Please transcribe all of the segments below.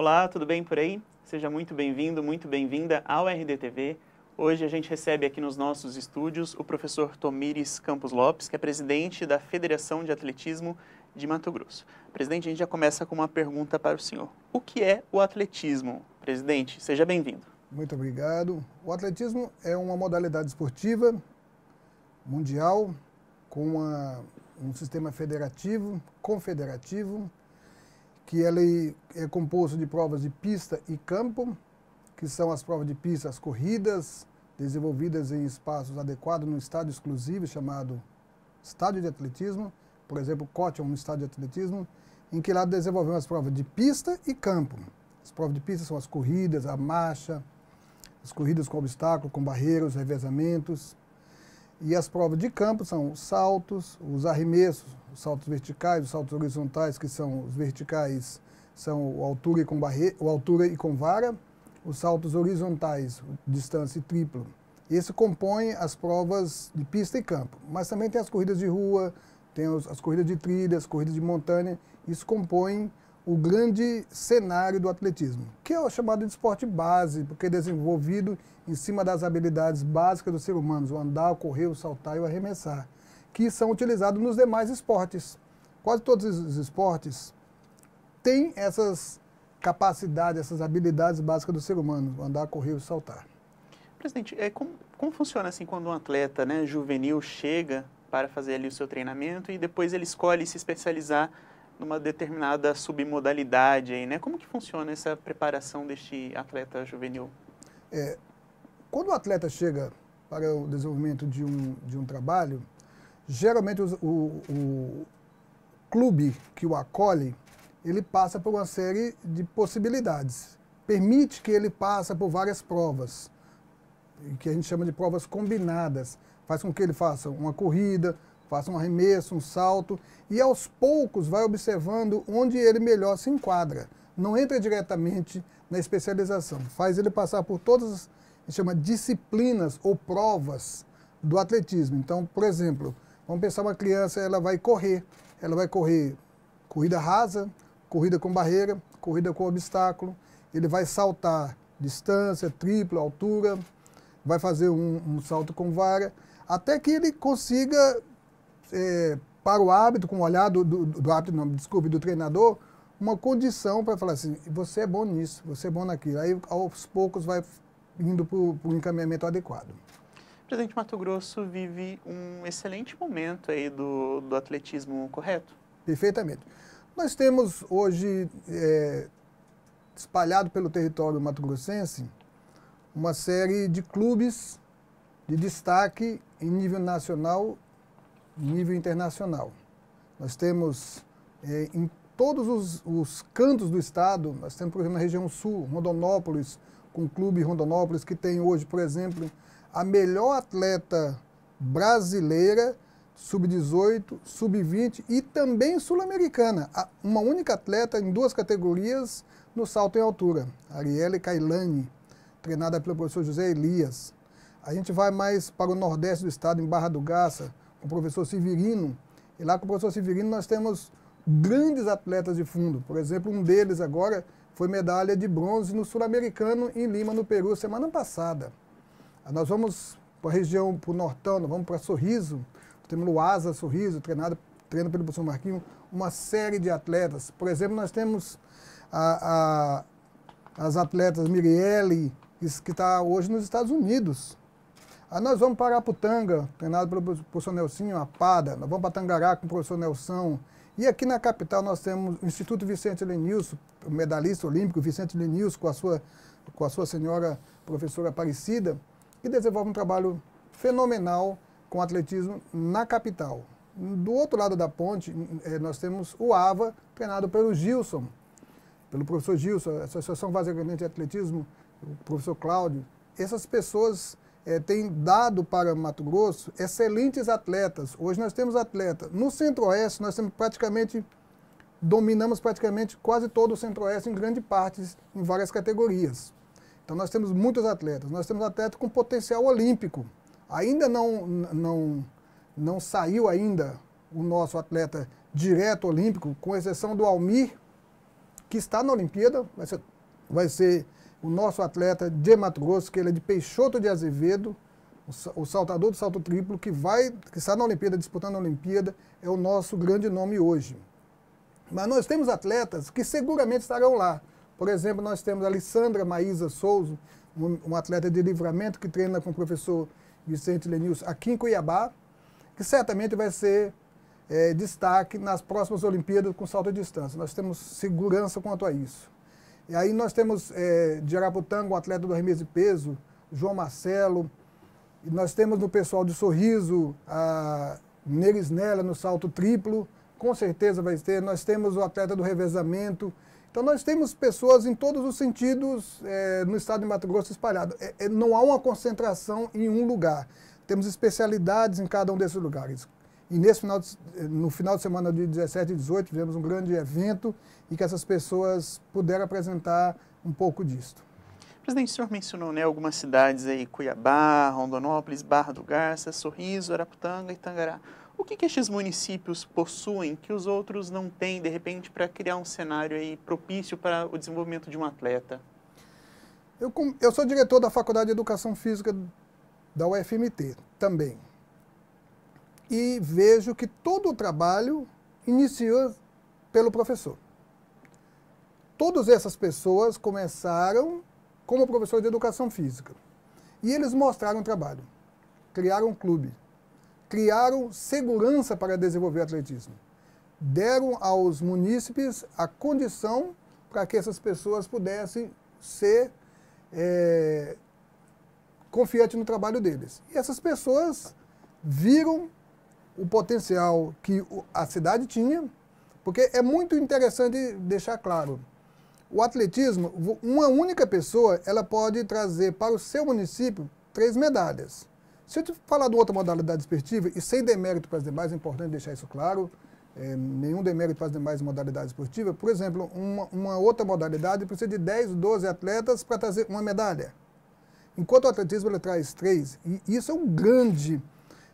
Olá, tudo bem por aí? Seja muito bem-vindo, muito bem-vinda ao RDTV. Hoje a gente recebe aqui nos nossos estúdios o professor Tomires Campos Lopes, que é presidente da Federação de Atletismo de Mato Grosso. Presidente, a gente já começa com uma pergunta para o senhor. O que é o atletismo? Presidente, seja bem-vindo. Muito obrigado. O atletismo é uma modalidade esportiva mundial com uma, um sistema federativo, confederativo, que ele é composto de provas de pista e campo, que são as provas de pista, as corridas, desenvolvidas em espaços adequados no estádio exclusivo chamado estádio de atletismo, por exemplo, é um estádio de atletismo, em que lá desenvolvemos as provas de pista e campo. As provas de pista são as corridas, a marcha, as corridas com obstáculo, com barreiras, revezamentos, e as provas de campo são os saltos, os arremessos, os saltos verticais, os saltos horizontais, que são os verticais, são altura e com, barre... altura e com vara, os saltos horizontais, distância e triplo. Esse compõe as provas de pista e campo, mas também tem as corridas de rua, tem as corridas de trilhas, corridas de montanha, isso compõe o grande cenário do atletismo, que é o chamado de esporte base, porque é desenvolvido em cima das habilidades básicas dos seres humanos, o andar, o correr, o saltar e o arremessar, que são utilizados nos demais esportes. Quase todos os esportes têm essas capacidades, essas habilidades básicas do ser humano, o andar, correr e saltar. Presidente, é, como, como funciona assim quando um atleta né, juvenil chega para fazer ali o seu treinamento e depois ele escolhe se especializar numa determinada submodalidade aí, né? Como que funciona essa preparação deste atleta juvenil? É, quando o atleta chega para o desenvolvimento de um, de um trabalho, geralmente o, o clube que o acolhe, ele passa por uma série de possibilidades. Permite que ele passe por várias provas, que a gente chama de provas combinadas. Faz com que ele faça uma corrida, faça um arremesso, um salto, e aos poucos vai observando onde ele melhor se enquadra. Não entra diretamente na especialização, faz ele passar por todas as chama disciplinas ou provas do atletismo. Então, por exemplo, vamos pensar uma criança, ela vai correr, ela vai correr corrida rasa, corrida com barreira, corrida com obstáculo, ele vai saltar distância, tripla, altura, vai fazer um, um salto com vara, até que ele consiga é, para o hábito, com o olhar do, do, do hábito, não, desculpe, do treinador, uma condição para falar assim, você é bom nisso, você é bom naquilo. Aí, aos poucos, vai indo para o encaminhamento adequado. O presidente Mato Grosso vive um excelente momento aí do, do atletismo, correto? Perfeitamente. Nós temos hoje, é, espalhado pelo território mato-grossense, uma série de clubes de destaque em nível nacional nível internacional. Nós temos é, em todos os, os, cantos do estado, nós temos, por exemplo, na região sul, Rondonópolis, com o clube Rondonópolis, que tem hoje, por exemplo, a melhor atleta brasileira, sub-18, sub-20 e também sul-americana. Uma única atleta em duas categorias no salto em altura, Arielle Cailani, treinada pelo professor José Elias. A gente vai mais para o nordeste do estado, em Barra do Garça, com o professor Severino. E lá com o professor Severino nós temos grandes atletas de fundo. Por exemplo, um deles agora foi medalha de bronze no Sul-Americano em Lima, no Peru, semana passada. Nós vamos para a região, para o Nortão, nós vamos para Sorriso. Temos Luasa, Sorriso, treinado, treinado pelo professor Marquinho, uma série de atletas. Por exemplo, nós temos a, a, as atletas Mirielle, que está hoje nos Estados Unidos. Aí nós vamos parar para Araputanga, treinado pelo professor Nelsinho, a Pada, nós vamos para Tangará com o professor Nelson. E aqui na capital nós temos o Instituto Vicente Lenilson, o medalhista olímpico Vicente Lenilson, com a sua, com a sua senhora professora Aparecida, que desenvolve um trabalho fenomenal com atletismo na capital. Do outro lado da ponte, eh, nós temos o AVA, treinado pelo Gilson, pelo professor Gilson, a Associação Vasegrandense de Atletismo, o professor Cláudio. Essas pessoas é, tem dado para Mato Grosso excelentes atletas. Hoje nós temos atletas. No Centro-Oeste, nós temos praticamente, dominamos praticamente quase todo o Centro-Oeste em grande parte, em várias categorias. Então nós temos muitos atletas. Nós temos atletas com potencial olímpico. Ainda não, não, não saiu ainda o nosso atleta direto olímpico, com exceção do Almir, que está na Olimpíada, vai ser, vai ser o nosso atleta de Mato Grosso, que ele é de Peixoto de Azevedo, o saltador do salto triplo, que vai, que está na Olimpíada, disputando a Olimpíada, é o nosso grande nome hoje. Mas nós temos atletas que seguramente estarão lá. Por exemplo, nós temos a Alessandra Maísa Souza, um, um atleta de livramento que treina com o professor Vicente Lenils aqui em Cuiabá, que certamente vai ser é, destaque nas próximas Olimpíadas com salto à distância. Nós temos segurança quanto a isso. E aí nós temos é, de Araputanga um atleta do arremesso de peso, João Marcelo. E nós temos no pessoal de Sorriso, a Neres Nela no salto triplo, com certeza vai ter. Nós temos o atleta do revezamento. Então nós temos pessoas em todos os sentidos é, no estado de Mato Grosso espalhado. É, é não há uma concentração em um lugar. Temos especialidades em cada um desses lugares. E nesse final de, eh, no final de semana de 17 e 18 tivemos um grande evento e que essas pessoas puderam apresentar um pouco disto. Presidente, o senhor mencionou né, algumas cidades aí, Cuiabá, Rondonópolis, Barra do Garça, Sorriso, Araputanga e Tangará. O que, que estes municípios possuem que os outros não têm, de repente, para criar um cenário aí propício para o desenvolvimento de um atleta? Eu, eu sou diretor da Faculdade de Educação Física da UFMT também e vejo que todo o trabalho iniciou pelo professor. Todas essas pessoas começaram como professor de educação física. E eles mostraram trabalho, criaram um clube, criaram segurança para desenvolver atletismo. Deram aos munícipes a condição para que essas pessoas pudessem ser é, confiantes no trabalho deles. E essas pessoas viram o potencial que a cidade tinha, porque é muito interessante deixar claro. O atletismo, uma única pessoa, ela pode trazer para o seu município três medalhas. Se eu te falar de outra modalidade esportiva, e sem demérito para as demais, é importante deixar isso claro, é, nenhum demérito para as demais modalidades esportivas. Por exemplo, uma, uma, outra modalidade precisa de 10, 12 atletas para trazer uma medalha. Enquanto o atletismo ele traz três, e isso é um grande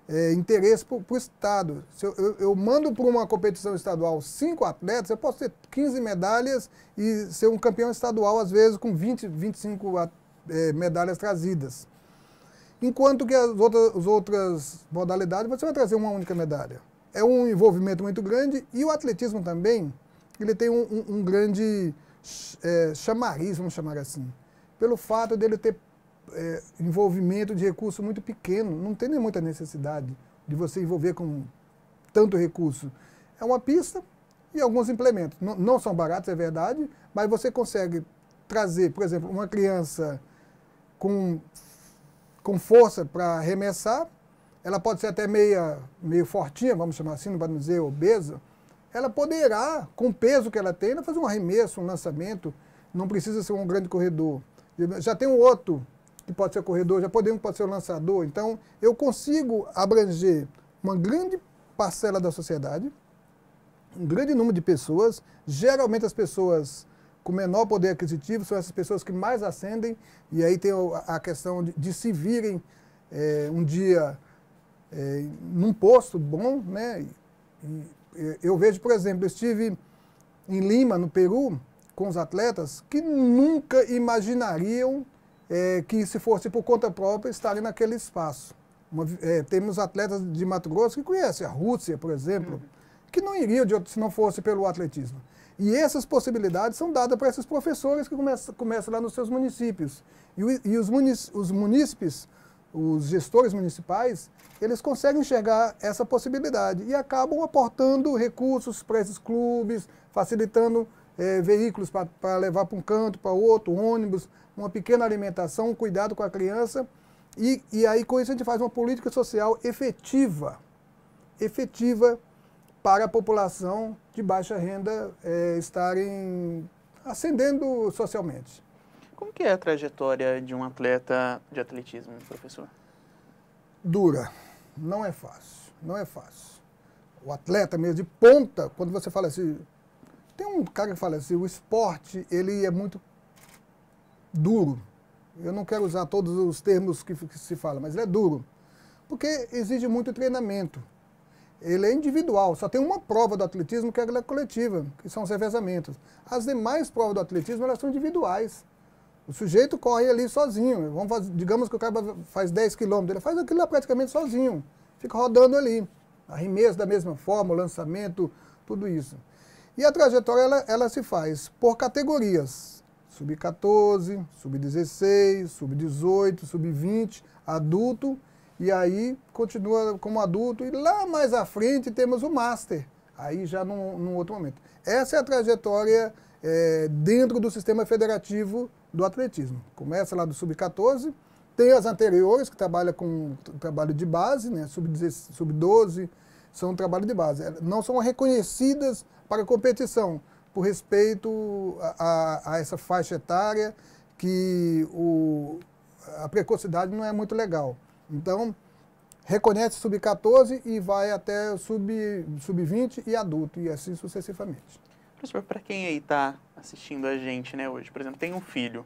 é, interesse para o Estado. Eu, eu, eu, mando para uma competição estadual cinco atletas, eu posso ter 15 medalhas e ser um campeão estadual, às vezes, com 20, 25 é, medalhas trazidas. Enquanto que as outras, as outras modalidades, você vai trazer uma única medalha. É um envolvimento muito grande e o atletismo também, ele tem um, um, um grande é, chamariz, vamos chamar assim, pelo fato dele ter é, envolvimento de recurso muito pequeno, não tem nem muita necessidade de você envolver com tanto recurso. É uma pista e alguns implementos. N não são baratos, é verdade, mas você consegue trazer, por exemplo, uma criança com, com força para arremessar, ela pode ser até meia, meio fortinha, vamos chamar assim, não vamos dizer obesa, ela poderá, com o peso que ela tem, fazer um arremesso, um lançamento, não precisa ser um grande corredor. Já tem um outro que pode ser corredor, já podemos pode ser lançador. Então, eu consigo abranger uma grande parcela da sociedade, um grande número de pessoas. Geralmente as pessoas com menor poder aquisitivo são essas pessoas que mais ascendem, e aí tem a questão de, de se virem é, um dia é, num posto bom, né? E, e, eu vejo, por exemplo, eu estive em Lima, no Peru, com os atletas que nunca imaginariam é, que se fosse por conta própria estaria naquele espaço. Uma, é, temos atletas de Mato Grosso que conhecem a Rússia, por exemplo, uhum. que não iriam de, outro se não fosse pelo atletismo. E essas possibilidades são dadas para esses professores que começam, começam lá nos seus municípios. E, e os, munic, os munícipes, os gestores municipais, eles conseguem enxergar essa possibilidade e acabam aportando recursos para esses clubes, facilitando é, veículos para levar para um canto, para outro, ônibus, uma pequena alimentação, um cuidado com a criança. E, e aí, com isso, a gente faz uma política social efetiva, efetiva para a população de baixa renda é, estarem ascendendo socialmente. Como que é a trajetória de um atleta de atletismo, professor? Dura. Não é fácil. Não é fácil. O atleta mesmo de ponta, quando você fala assim, tem um cara que fala assim, o esporte, ele é muito duro. Eu não quero usar todos os termos que, que se fala, mas ele é duro. Porque exige muito treinamento. Ele é individual, só tem uma prova do atletismo que é a coletiva, que são os revezamentos. As demais provas do atletismo, elas são individuais. O sujeito corre ali sozinho. Vamos fazer, digamos que o cara faz 10 quilômetros, ele faz aquilo lá praticamente sozinho. Fica rodando ali. Arremesso da mesma forma, lançamento, tudo isso. E a trajetória ela, ela se faz por categorias: sub-14, sub-16, sub-18, sub-20, adulto, e aí continua como adulto. E lá mais à frente temos o master, aí já num, num outro momento. Essa é a trajetória é, dentro do sistema federativo do atletismo. Começa lá do sub-14. Tem as anteriores, que trabalha com trabalho de base, né? sub-12, sub são um trabalho de base. É, não são reconhecidas para competição, por respeito a, a, a essa faixa etária que o, a precocidade não é muito legal. Então, reconhece sub-14 e vai até sub-20 sub e adulto, e assim sucessivamente. Professor, para quem aí está assistindo a gente né, hoje, por exemplo, tem um filho,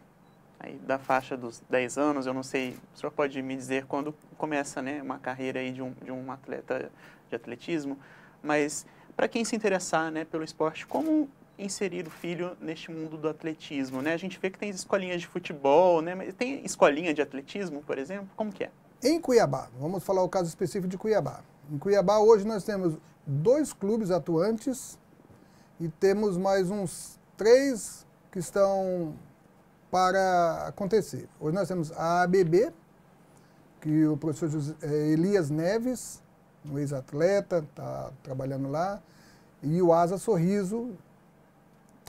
aí da faixa dos 10 anos, eu não sei, o senhor pode me dizer quando começa né, uma carreira aí de, um, de um atleta de atletismo, mas para quem se interessar né, pelo esporte, como inserir o filho neste mundo do atletismo? Né? A gente vê que tem escolinhas de futebol, né? Mas tem escolinha de atletismo, por exemplo? Como que é? Em Cuiabá, vamos falar o caso específico de Cuiabá. Em Cuiabá, hoje nós temos dois clubes atuantes e temos mais uns três que estão para acontecer. Hoje nós temos a ABB, que o professor José, é, Elias Neves, um ex-atleta, está trabalhando lá, e o Asa Sorriso,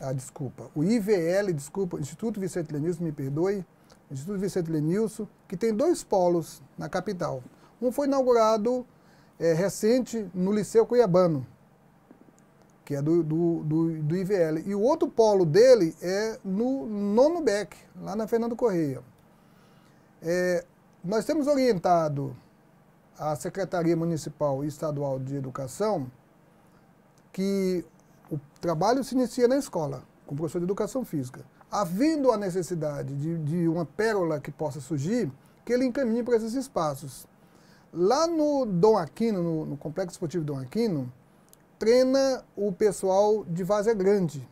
ah, desculpa, o IVL, desculpa, Instituto Vicente Lenilson, me perdoe, Instituto Vicente Lenilson, que tem dois polos na capital. Um foi inaugurado é, recente no Liceu Cuiabano, que é do, do, do, do, IVL. E o outro polo dele é no nono BEC, lá na Fernando Correia. É, nós temos orientado a Secretaria Municipal e Estadual de Educação que o trabalho se inicia na escola, com o professor de Educação Física. Havendo a necessidade de, de uma pérola que possa surgir, que ele encaminhe para esses espaços. Lá no Dom Aquino, no, no Complexo Esportivo Dom Aquino, treina o pessoal de Vaza Grande,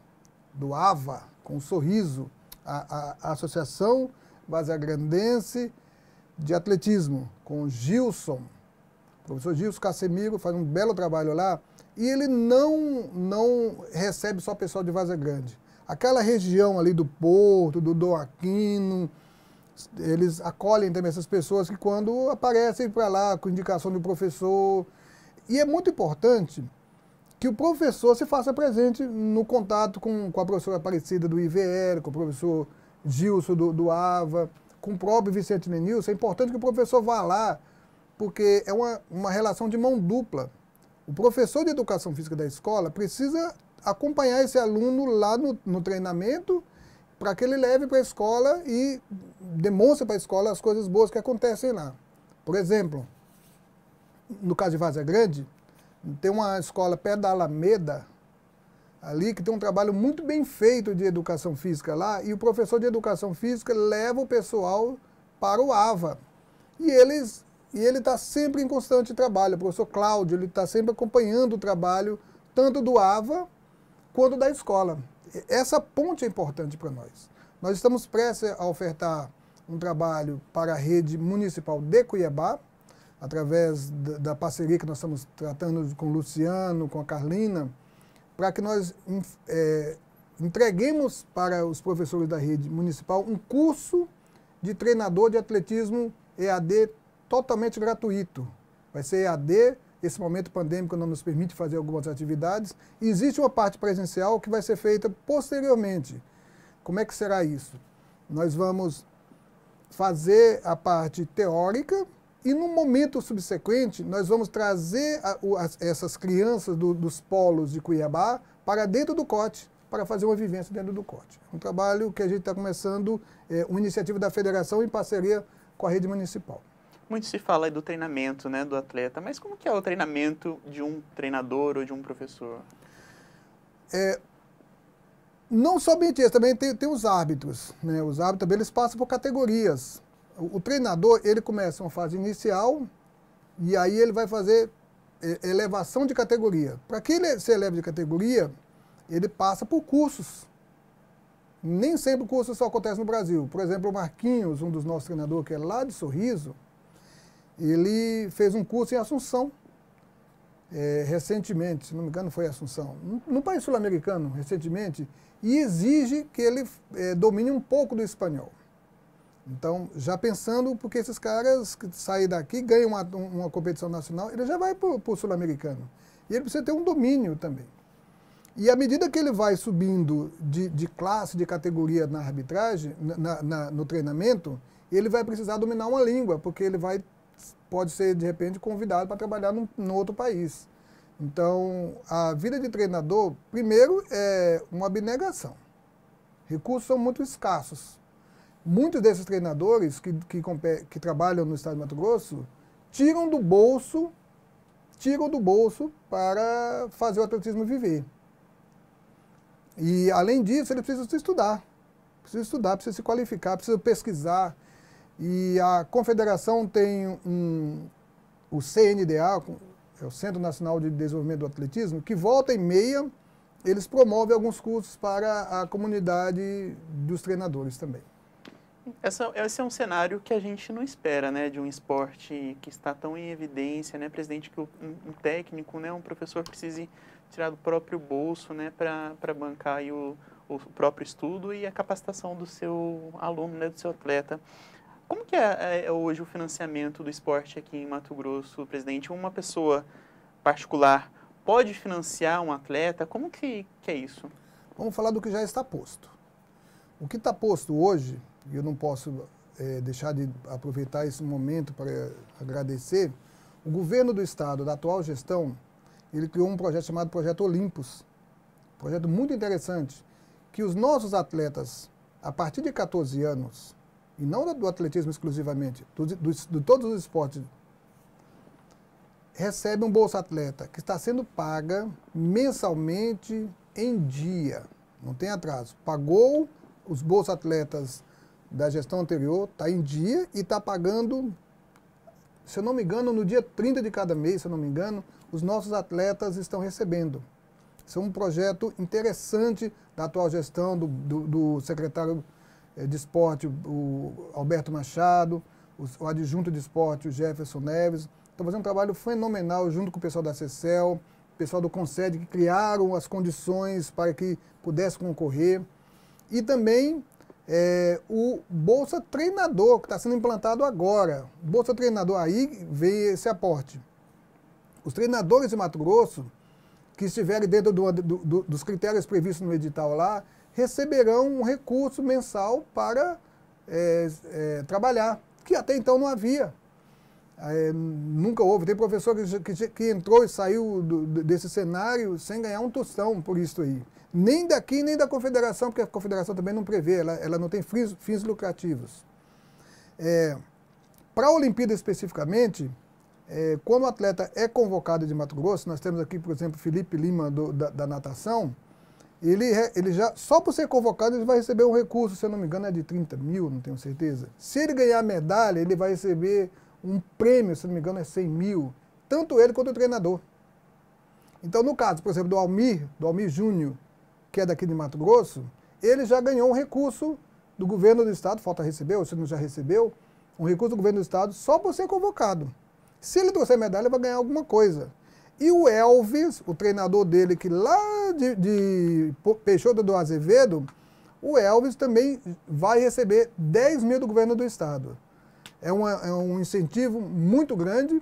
do AVA, com um sorriso, a, a, a Associação Vaza Grandense de Atletismo, com o Gilson. O professor Gilson Casemiro faz um belo trabalho lá e ele não, não recebe só o pessoal de Vaza Grande. Aquela região ali do Porto, do Doaquino, eles acolhem também essas pessoas que quando aparecem para lá com indicação do professor. E é muito importante que o professor se faça presente no contato com, com a professora Aparecida do IVL, com o professor Gilson do, do AVA, com o próprio Vicente menil. É importante que o professor vá lá, porque é uma, uma relação de mão dupla. O professor de educação física da escola precisa acompanhar esse aluno lá no, no treinamento para que ele leve para a escola e demonstre para a escola as coisas boas que acontecem lá. Por exemplo, no caso de Vaza Grande, tem uma escola pé da Alameda, ali, que tem um trabalho muito bem feito de educação física lá, e o professor de educação física leva o pessoal para o AVA. E eles e ele está sempre em constante trabalho. O professor Cláudio ele está sempre acompanhando o trabalho tanto do AVA quanto da escola. Essa ponte é importante para nós. Nós estamos prestes a ofertar um trabalho para a rede municipal de Cuiabá, através da parceria que nós estamos tratando com o Luciano, com a Carlina, para que nós é, entreguemos para os professores da rede municipal um curso de treinador de atletismo EAD totalmente gratuito. Vai ser EAD, esse momento pandêmico não nos permite fazer algumas atividades. E existe uma parte presencial que vai ser feita posteriormente. Como é que será isso? Nós vamos fazer a parte teórica, e no momento subsequente, nós vamos trazer a, o, as, essas crianças do, dos polos de Cuiabá para dentro do Cote para fazer uma vivência dentro do Cote é Um trabalho que a gente está começando, é, uma iniciativa da federação em parceria com a rede municipal. Muito se fala aí do treinamento né, do atleta, mas como que é o treinamento de um treinador ou de um professor? É, não somente isso, também tem, tem os árbitros. Né? Os árbitros também eles passam por categorias o treinador, ele começa uma fase inicial e aí ele vai fazer é, elevação de categoria. Para que ele se eleve de categoria, ele passa por cursos. Nem sempre o curso só acontece no Brasil. Por exemplo, o Marquinhos, um dos nossos treinadores, que é lá de Sorriso, ele fez um curso em Assunção, é, recentemente, se não me engano foi Assunção, no país sul-americano, recentemente, e exige que ele é, domine um pouco do espanhol. Então, já pensando, porque esses caras que saem daqui, ganham uma, uma competição nacional, ele já vai para o sul-americano. E ele precisa ter um domínio também. E à medida que ele vai subindo de, de classe, de categoria na arbitragem, na, na, no treinamento, ele vai precisar dominar uma língua, porque ele vai, pode ser, de repente, convidado para trabalhar num, num outro país. Então, a vida de treinador, primeiro, é uma abnegação. Recursos são muito escassos muitos desses treinadores que, que, que trabalham no estado de Mato Grosso tiram do bolso, tiram do bolso para fazer o atletismo viver. E além disso, ele precisa estudar. Precisa estudar, precisa se qualificar, precisa pesquisar. E a confederação tem um, o CNDA, é o Centro Nacional de Desenvolvimento do Atletismo, que volta em meia eles promovem alguns cursos para a comunidade dos treinadores também. Essa, esse é um cenário que a gente não espera, né, de um esporte que está tão em evidência, né, presidente, que um, um técnico, né, um professor precise tirar do próprio bolso, né, para bancar aí o, o próprio estudo e a capacitação do seu aluno, né, do seu atleta. Como que é, é, hoje o financiamento do esporte aqui em Mato Grosso, presidente? Uma pessoa particular pode financiar um atleta? Como que, que é isso? Vamos falar do que já está posto. O que está posto hoje e eu não posso é, deixar de aproveitar esse momento para agradecer, o governo do Estado, da atual gestão, ele criou um projeto chamado Projeto Olimpos. projeto muito interessante, que os nossos atletas, a partir de 14 anos, e não do atletismo exclusivamente, do, do, de todos os esportes, recebem um Bolsa Atleta, que está sendo paga mensalmente em dia, não tem atraso. Pagou os Bolsa Atletas da gestão anterior, está em dia e está pagando, se eu não me engano, no dia 30 de cada mês, se eu não me engano, os nossos atletas estão recebendo. Isso é um projeto interessante da atual gestão do, do, do secretário eh, de esporte, o Alberto Machado, o, adjunto de esporte, o Jefferson Neves. Estão fazendo um trabalho fenomenal junto com o pessoal da CECEL, o pessoal do CONSED, que criaram as condições para que pudesse concorrer. E também é, o Bolsa Treinador, que está sendo implantado agora. Bolsa Treinador, aí veio esse aporte. Os treinadores de Mato Grosso, que estiverem dentro do, do, dos critérios previstos no edital lá, receberão um recurso mensal para é, é, trabalhar, que até então não havia. É, nunca houve. Tem professor que, que, que entrou e saiu do, desse cenário sem ganhar um tostão por isso aí nem daqui nem da confederação, porque a confederação também não prevê, ela, ela não tem fins, fins lucrativos. É, Para a Olimpíada especificamente, é, quando o atleta é convocado de Mato Grosso, nós temos aqui, por exemplo, Felipe Lima do, da, da, natação, ele, ele já, só por ser convocado, ele vai receber um recurso, se eu não me engano, é de 30 mil, não tenho certeza. Se ele ganhar medalha, ele vai receber um prêmio, se não me engano, é 100 mil, tanto ele quanto o treinador. Então, no caso, por exemplo, do Almir, do Almir Júnior, que é daqui de Mato Grosso, ele já ganhou um recurso do governo do estado, falta receber, ou se não já recebeu, um recurso do governo do estado só por ser convocado. Se ele trouxer medalha, vai ganhar alguma coisa. E o Elvis, o treinador dele, que lá de, de Peixoto do Azevedo, o Elvis também vai receber 10 mil do governo do estado. É, uma, é um incentivo muito grande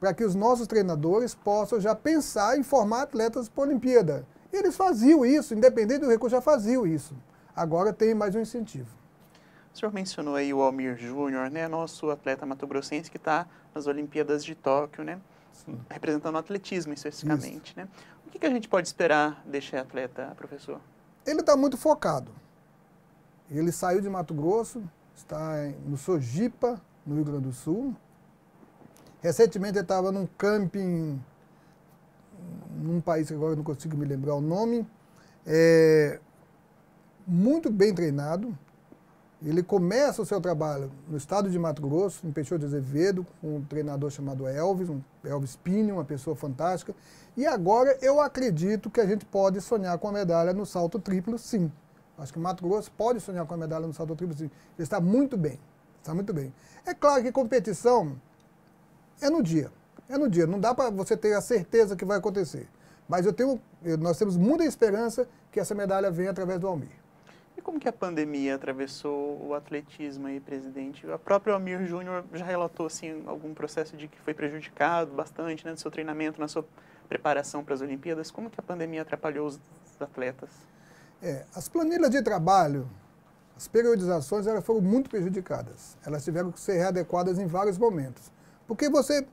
para que os nossos treinadores possam já pensar em formar atletas para a Olimpíada. Eles faziam isso, independente do recurso, já faziam isso. Agora tem mais um incentivo. O senhor mencionou aí o Almir Júnior, né? Nosso atleta matogrossense que está nas Olimpíadas de Tóquio, né? Sim. Representando o atletismo especificamente, isso. né? O que, que a gente pode esperar deste atleta, professor? Ele está muito focado. Ele saiu de Mato Grosso, está no Sojipa, no Rio Grande do Sul. Recentemente ele estava num camping num país que agora eu não consigo me lembrar o nome, é, muito bem treinado. Ele começa o seu trabalho no estado de Mato Grosso, em Peixoto de Azevedo, com um treinador chamado Elvis, um Elvis Pini, uma pessoa fantástica. E agora eu acredito que a gente pode sonhar com a medalha no salto triplo, sim. Acho que Mato Grosso pode sonhar com a medalha no salto triplo, sim. Ele está muito bem, está muito bem. É claro que competição é no dia. É no dia. Não dá para você ter a certeza que vai acontecer. Mas eu tenho, nós temos muita esperança que essa medalha venha através do Almir. E como que a pandemia atravessou o atletismo aí, presidente? A própria Almir Júnior já relatou assim algum processo de que foi prejudicado bastante, né, no seu treinamento, na sua preparação para as Olimpíadas. Como que a pandemia atrapalhou os atletas? É, as planilhas de trabalho, as periodizações, elas foram muito prejudicadas. Elas tiveram que ser readequadas em vários momentos. Porque você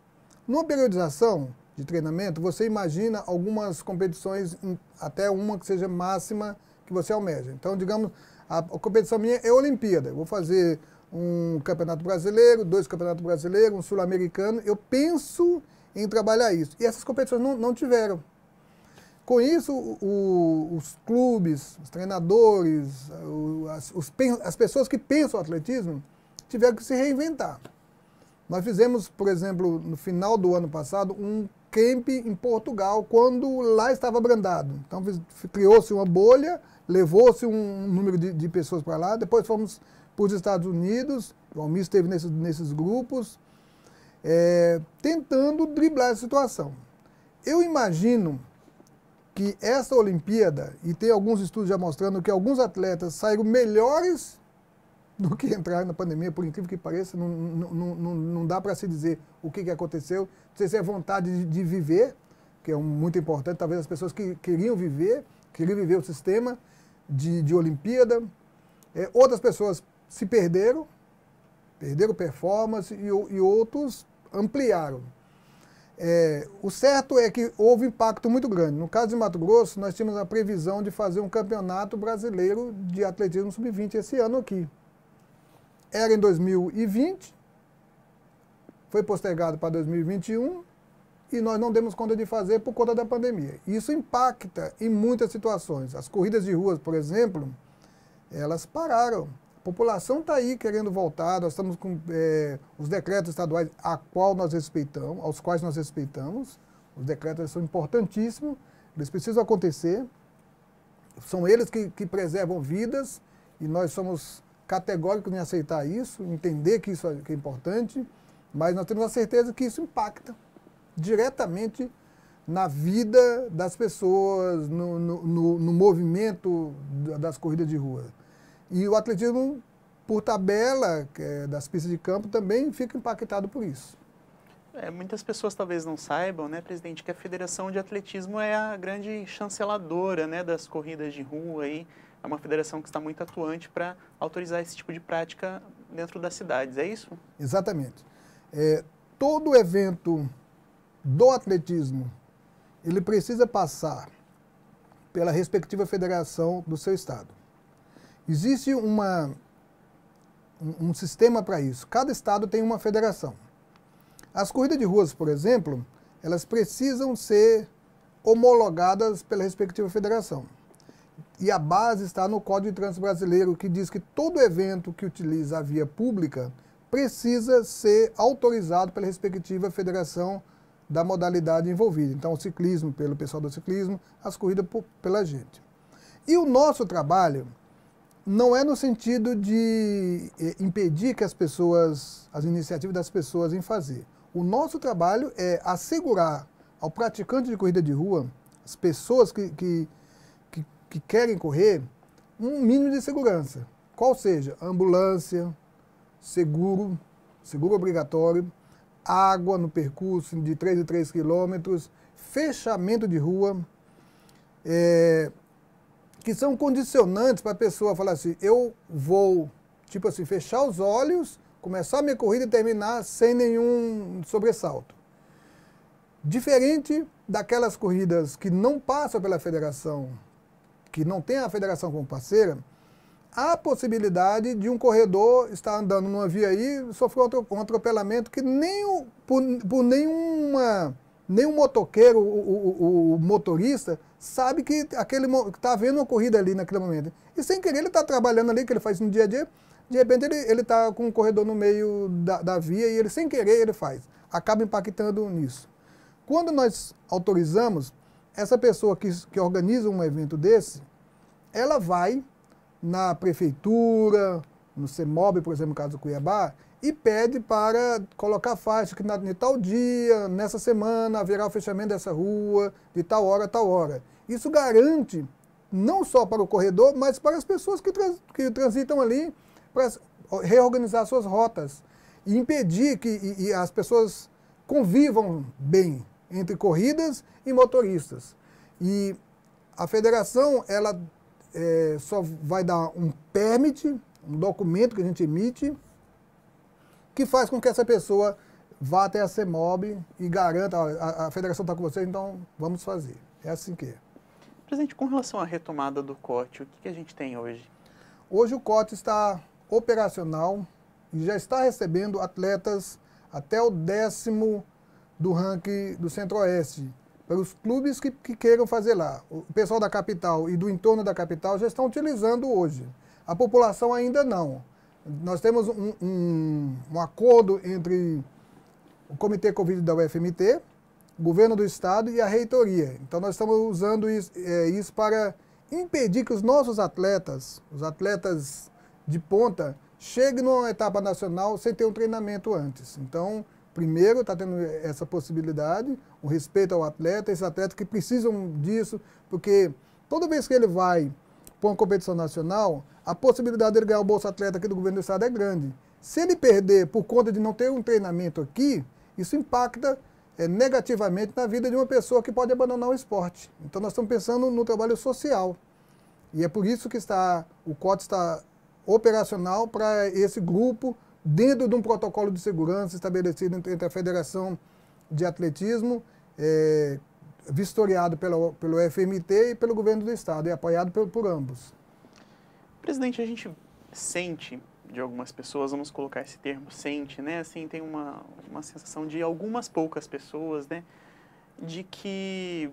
numa periodização de treinamento, você imagina algumas competições, até uma que seja máxima que você almeja. Então, digamos, a competição minha é a Olimpíada. Eu vou fazer um campeonato brasileiro, dois campeonatos brasileiros, um sul-americano. Eu penso em trabalhar isso. E essas competições não, não tiveram. Com isso, o, os clubes, os treinadores, o, as, os, as pessoas que pensam o atletismo tiveram que se reinventar. Nós fizemos, por exemplo, no final do ano passado, um camp em Portugal, quando lá estava abrandado. Então criou-se uma bolha, levou-se um número de, de pessoas para lá, depois fomos para os Estados Unidos, o Almir esteve nesses, nesses grupos, é, tentando driblar a situação. Eu imagino que essa Olimpíada, e tem alguns estudos já mostrando que alguns atletas saíram melhores do que entrar na pandemia, por incrível que pareça, não, não, não, não dá para se dizer o que, que aconteceu. Não sei se é vontade de, de viver, que é um, muito importante, talvez as pessoas que queriam viver, queriam viver o sistema de, de Olimpíada. É, outras pessoas se perderam, perderam performance e, e outros ampliaram. É, o certo é que houve impacto muito grande. No caso de Mato Grosso, nós tínhamos a previsão de fazer um campeonato brasileiro de atletismo sub-20 esse ano aqui era em 2020, foi postergado para 2021 e nós não demos conta de fazer por conta da pandemia. Isso impacta em muitas situações. As corridas de ruas, por exemplo, elas pararam. A população está aí querendo voltar, nós estamos com é, os decretos estaduais a qual nós respeitamos, aos quais nós respeitamos. Os decretos são importantíssimos, eles precisam acontecer. São eles que, que preservam vidas e nós somos categórico em aceitar isso, entender que isso é, é importante, mas nós temos a certeza que isso impacta diretamente na vida das pessoas, no, no, no, no movimento das corridas de rua. E o atletismo, por tabela é, das pistas de campo, também fica impactado por isso. É, muitas pessoas talvez não saibam, né, presidente, que a Federação de Atletismo é a grande chanceladora né, das corridas de rua. Aí. E é uma federação que está muito atuante para autorizar esse tipo de prática dentro das cidades, é isso? Exatamente. É, todo evento do atletismo, ele precisa passar pela respectiva federação do seu estado. Existe uma, um, um sistema para isso. Cada estado tem uma federação. As corridas de ruas, por exemplo, elas precisam ser homologadas pela respectiva federação e a base está no Código de Trânsito Brasileiro, que diz que todo evento que utiliza a via pública precisa ser autorizado pela respectiva federação da modalidade envolvida. Então, o ciclismo pelo pessoal do ciclismo, as corridas por, pela gente. E o nosso trabalho não é no sentido de eh, impedir que as pessoas, as iniciativas das pessoas em fazer. O nosso trabalho é assegurar ao praticante de corrida de rua, as pessoas que, que que querem correr um mínimo de segurança, qual seja ambulância, seguro, seguro obrigatório, água no percurso de 3 e 3 quilômetros, fechamento de rua, é, que são condicionantes para a pessoa falar assim, eu vou, tipo assim, fechar os olhos, começar a minha corrida e terminar sem nenhum sobressalto. Diferente daquelas corridas que não passam pela federação que não tem a federação como parceira, há a possibilidade de um corredor estar andando numa via aí e sofrer um atropelamento que nem o, por, por nenhuma, nenhum motoqueiro, o, o, o, motorista, sabe que aquele está vendo uma corrida ali naquele momento. E sem querer ele está trabalhando ali, que ele faz no dia a dia, de repente ele está com um corredor no meio da, da via e ele sem querer ele faz. Acaba impactando nisso. Quando nós autorizamos essa pessoa que, que organiza um evento desse, ela vai na prefeitura, no CEMOB, por exemplo, no caso do Cuiabá, e pede para colocar faixa que na, de tal dia, nessa semana, haverá o fechamento dessa rua, de tal hora a tal hora. Isso garante, não só para o corredor, mas para as pessoas que, trans, que transitam ali, para reorganizar suas rotas e impedir que e, e as pessoas convivam bem, entre corridas e motoristas. E a federação ela é, só vai dar um permit, um documento que a gente emite, que faz com que essa pessoa vá até a CEMOB e garanta, a, a federação está com você, então vamos fazer. É assim que é. Presidente, com relação à retomada do COT, o que, que a gente tem hoje? Hoje o COT está operacional e já está recebendo atletas até o décimo do ranking do Centro-Oeste, para os clubes que, que, queiram fazer lá. O pessoal da capital e do entorno da capital já estão utilizando hoje. A população ainda não. Nós temos um, um, um acordo entre o Comitê Covid da UFMT, o Governo do Estado e a Reitoria. Então nós estamos usando isso, é, isso para impedir que os nossos atletas, os atletas de ponta, cheguem numa etapa nacional sem ter um treinamento antes. Então, primeiro está tendo essa possibilidade, o respeito ao atleta, esses atletas que precisam disso, porque toda vez que ele vai para uma competição nacional, a possibilidade dele ganhar o Bolsa Atleta aqui do governo do Estado é grande. Se ele perder por conta de não ter um treinamento aqui, isso impacta é, negativamente na vida de uma pessoa que pode abandonar o esporte. Então nós estamos pensando no trabalho social. E é por isso que está o COT está operacional para esse grupo dentro de um protocolo de segurança estabelecido entre a Federação de Atletismo, é, vistoriado pela, pelo FMT e pelo governo do Estado, e apoiado por, por ambos. Presidente, a gente sente de algumas pessoas, vamos colocar esse termo, sente, né? Assim, tem uma, uma sensação de algumas poucas pessoas, né? De que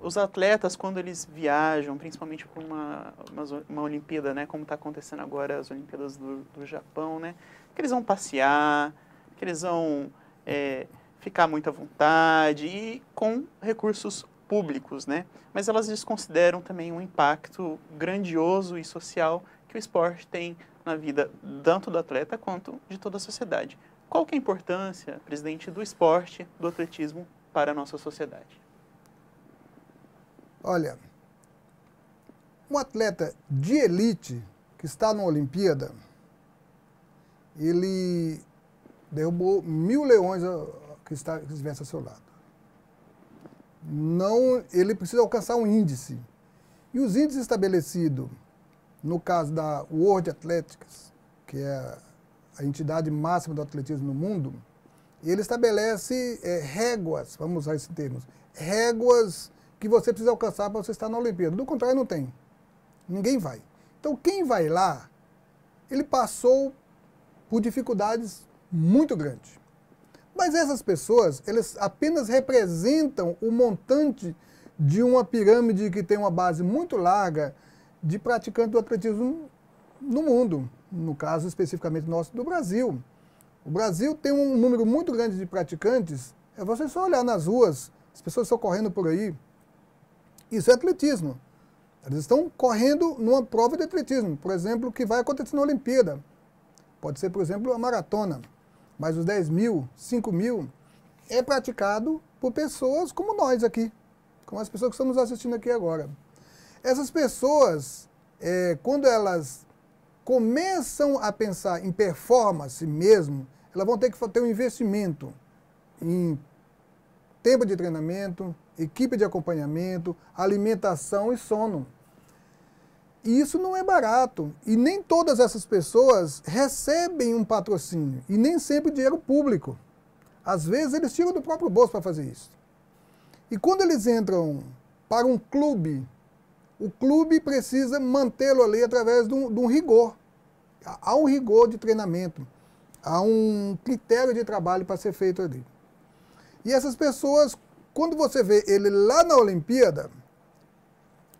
os atletas, quando eles viajam, principalmente para uma, uma, uma Olimpíada, né? Como está acontecendo agora as Olimpíadas do, do Japão, né? que eles vão passear, que eles vão é, ficar muito à vontade e com recursos públicos, né? Mas elas desconsideram também o um impacto grandioso e social que o esporte tem na vida tanto do atleta quanto de toda a sociedade. Qual que é a importância, presidente, do esporte, do atletismo para a nossa sociedade? Olha, um atleta de elite que está na Olimpíada, ele derrubou mil leões que, estivessem ao seu lado. Não, ele precisa alcançar um índice. E os índices estabelecidos, no caso da World Athletics, que é a entidade máxima do atletismo no mundo, ele estabelece é, réguas, vamos usar esse termo, réguas que você precisa alcançar para você estar na Olimpíada. Do contrário, não tem. Ninguém vai. Então, quem vai lá, ele passou por dificuldades muito grandes. Mas essas pessoas, elas apenas representam o montante de uma pirâmide que tem uma base muito larga de praticantes do atletismo no mundo, no caso especificamente nosso do Brasil. O Brasil tem um número muito grande de praticantes, é você só olhar nas ruas, as pessoas estão correndo por aí. Isso é atletismo. Eles estão correndo numa prova de atletismo, por exemplo, que vai acontecer na Olimpíada. Pode ser, por exemplo, uma maratona, mas os 10 mil, 5 mil, é praticado por pessoas como nós aqui, como as pessoas que estão nos assistindo aqui agora. Essas pessoas, é, quando elas começam a pensar em performance mesmo, elas vão ter que ter um investimento em tempo de treinamento, equipe de acompanhamento, alimentação e sono. E isso não é barato. E nem todas essas pessoas recebem um patrocínio. E nem sempre dinheiro público. Às vezes eles tiram do próprio bolso para fazer isso. E quando eles entram para um clube, o clube precisa mantê-lo ali através de um, de um, rigor. Há um rigor de treinamento. Há um critério de trabalho para ser feito ali. E essas pessoas, quando você vê ele lá na Olimpíada,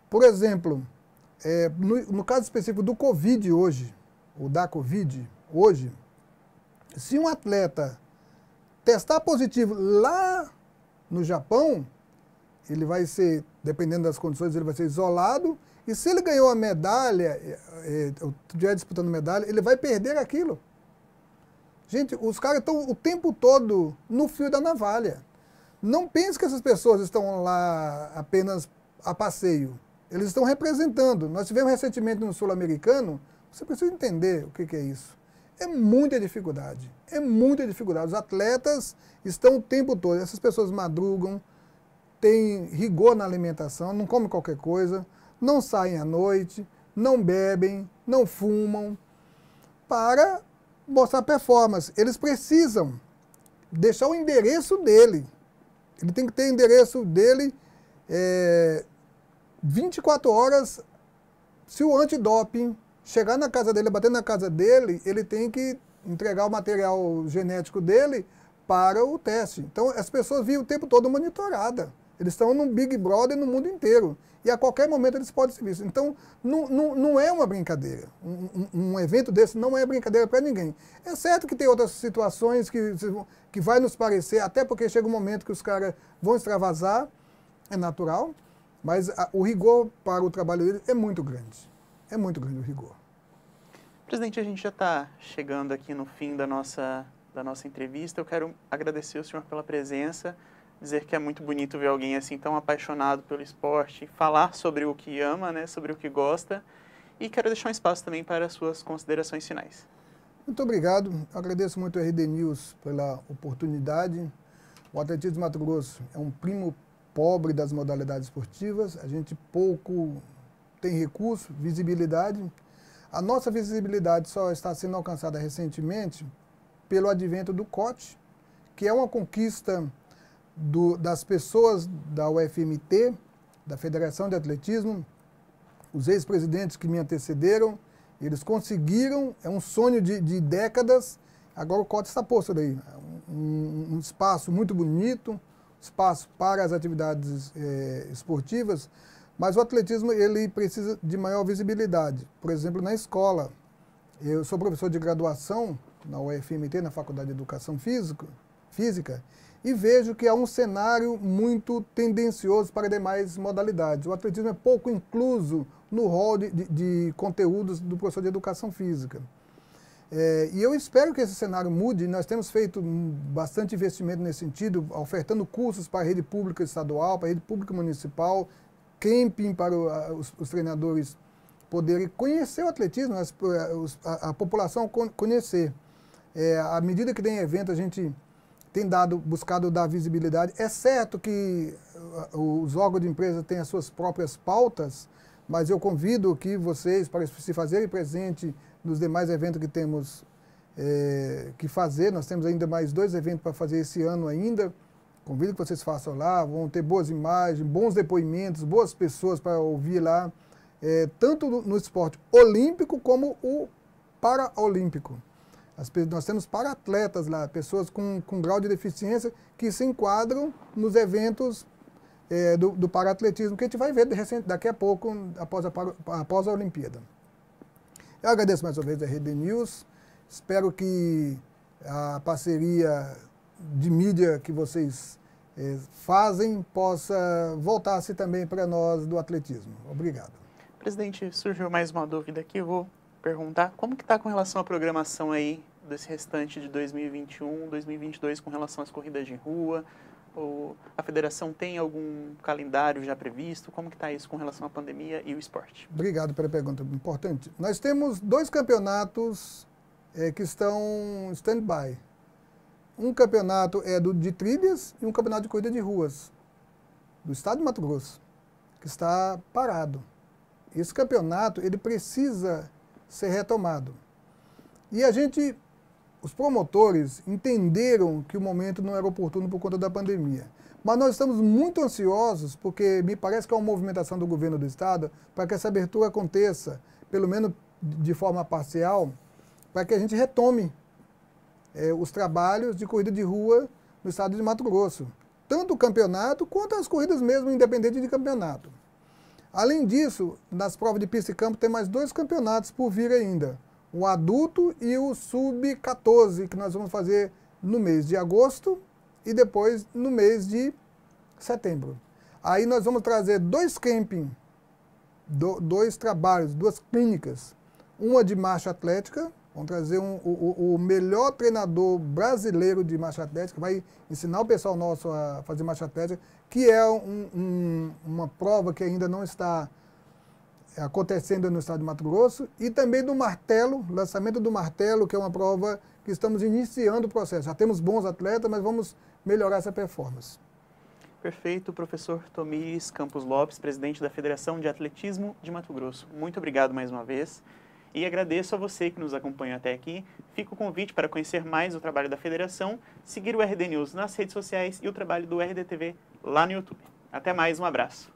por exemplo, é, no, no caso específico do Covid hoje, ou da Covid hoje, se um atleta testar positivo lá no Japão, ele vai ser, dependendo das condições, ele vai ser isolado. E se ele ganhou a medalha, é, é, estiver disputando medalha, ele vai perder aquilo. Gente, os caras estão o tempo todo no fio da navalha. Não pense que essas pessoas estão lá apenas a passeio. Eles estão representando. Nós tivemos recentemente no Sul-Americano, você precisa entender o que, que é isso. É muita dificuldade. É muita dificuldade. Os atletas estão o tempo todo. Essas pessoas madrugam, têm rigor na alimentação, não comem qualquer coisa, não saem à noite, não bebem, não fumam, para mostrar performance. Eles precisam deixar o endereço dele. Ele tem que ter o endereço dele é, 24 horas, se o antidoping chegar na casa dele, bater na casa dele, ele tem que entregar o material genético dele para o teste. Então, as pessoas vivem o tempo todo monitorada. Eles estão num Big Brother no mundo inteiro. E a qualquer momento eles podem ser vistos. Então, não, não, não é uma brincadeira. Um, um, um evento desse não é brincadeira para ninguém. É certo que tem outras situações que, que vai nos parecer, até porque chega um momento que os caras vão extravasar, é natural. Mas a, o rigor para o trabalho dele é muito grande. É muito grande o rigor. Presidente, a gente já está chegando aqui no fim da nossa, da nossa entrevista. Eu quero agradecer o senhor pela presença, dizer que é muito bonito ver alguém assim tão apaixonado pelo esporte, falar sobre o que ama, né, sobre o que gosta. E quero deixar um espaço também para as suas considerações finais. Muito obrigado. Agradeço muito ao RD News pela oportunidade. O Atletismo Mato Grosso é um primo pobre das modalidades esportivas, a gente pouco tem recurso, visibilidade. A nossa visibilidade só está sendo alcançada recentemente pelo advento do COT, que é uma conquista do, das pessoas da UFMT, da Federação de Atletismo, os ex-presidentes que me antecederam, eles conseguiram, é um sonho de, de décadas, agora o COT está posto daí. Um, um espaço muito bonito, espaço para as atividades eh, esportivas, mas o atletismo ele precisa de maior visibilidade. Por exemplo, na escola, eu sou professor de graduação na UFMT, na Faculdade de Educação Físico, Física, e vejo que há um cenário muito tendencioso para demais modalidades. O atletismo é pouco incluso no rol de, de, de conteúdos do professor de Educação Física. É, e eu espero que esse cenário mude. Nós temos feito bastante investimento nesse sentido, ofertando cursos para a rede pública estadual, para a rede pública municipal, camping para o, os, os, treinadores poderem conhecer o atletismo, as, a, a, população conhecer. É, à medida que tem evento, a gente tem dado, buscado dar visibilidade. É certo que os órgãos de empresa têm as suas próprias pautas, mas eu convido que vocês, para se fazerem presente dos demais eventos que temos é, que fazer, nós temos ainda mais dois eventos para fazer esse ano ainda. Convido que vocês façam lá, vão ter boas imagens, bons depoimentos, boas pessoas para ouvir lá, é, tanto no esporte olímpico como o paraolímpico. As, nós temos para-atletas lá, pessoas com, com grau de deficiência que se enquadram nos eventos é, do, do para-atletismo, que a gente vai ver recente, daqui a pouco, após a, após a Olimpíada. Eu agradeço mais uma vez a Rede News. Espero que a parceria de mídia que vocês eh, fazem possa voltar-se também para nós do atletismo. Obrigado. Presidente, surgiu mais uma dúvida aqui, vou perguntar como que está com relação à programação aí desse restante de 2021, 2022 com relação às corridas de rua, ou a federação tem algum calendário já previsto? Como que está isso com relação à pandemia e o esporte? Obrigado pela pergunta, importante. Nós temos dois campeonatos é, que estão stand-by. Um campeonato é do, de trilhas e um campeonato de corrida de ruas, do estado de Mato Grosso, que está parado. Esse campeonato, ele precisa ser retomado. E a gente os promotores entenderam que o momento não era oportuno por conta da pandemia. Mas nós estamos muito ansiosos, porque me parece que há uma movimentação do governo do Estado para que essa abertura aconteça, pelo menos de forma parcial, para que a gente retome é, os trabalhos de corrida de rua no estado de Mato Grosso. Tanto o campeonato quanto as corridas mesmo, independente de campeonato. Além disso, nas provas de pista e campo tem mais dois campeonatos por vir ainda o adulto e o sub-14, que nós vamos fazer no mês de agosto e depois no mês de setembro. Aí nós vamos trazer dois camping, do, dois trabalhos, duas clínicas. Uma de marcha atlética, vamos trazer um, o, o, melhor treinador brasileiro de marcha atlética, vai ensinar o pessoal nosso a fazer marcha atlética, que é um, um, uma prova que ainda não está acontecendo no estado de Mato Grosso, e também do martelo, lançamento do martelo, que é uma prova que estamos iniciando o processo. Já temos bons atletas, mas vamos melhorar essa performance. Perfeito, professor Tomiris Campos Lopes, presidente da Federação de Atletismo de Mato Grosso. Muito obrigado mais uma vez. E agradeço a você que nos acompanha até aqui. Fica o convite para conhecer mais o trabalho da Federação, seguir o RD News nas redes sociais e o trabalho do RDTV lá no YouTube. Até mais, um abraço.